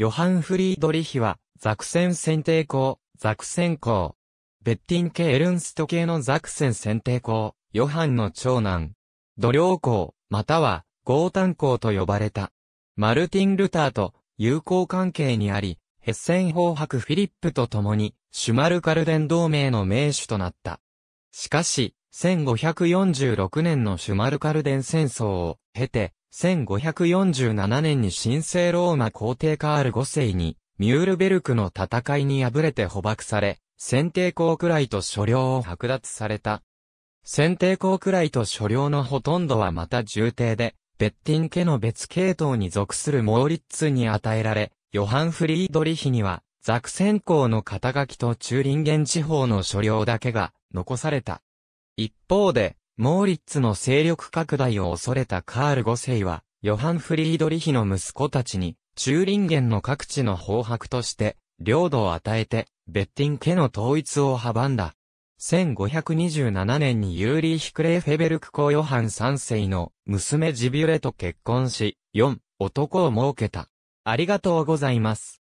ヨハン・フリードリヒは、ザクセン選定校、ザクセン校。ベッティン系エルンスト系のザクセン選定校、ヨハンの長男。土ウ校、または、ゴータン校と呼ばれた。マルティン・ルターと友好関係にあり、ヘッセン法ク・フィリップと共に、シュマルカルデン同盟の名手となった。しかし、1546年のシュマルカルデン戦争を経て、1547年に神聖ローマ皇帝カール5世に、ミュールベルクの戦いに敗れて捕獲され、選定皇くらいと所領を剥奪された。選定皇くらいと所領のほとんどはまた重帝で、ベッティン家の別系統に属するモーリッツに与えられ、ヨハン・フリードリヒには、ザクセン公の肩書きとンゲ原地方の所領だけが残された。一方で、モーリッツの勢力拡大を恐れたカール5世は、ヨハン・フリードリヒの息子たちに、ンゲ源の各地の方白として、領土を与えて、ベッティン家の統一を阻んだ。1527年にユーリーヒ・クレーフェベルク公ヨハン3世の娘ジビュレと結婚し、4、男を設けた。ありがとうございます。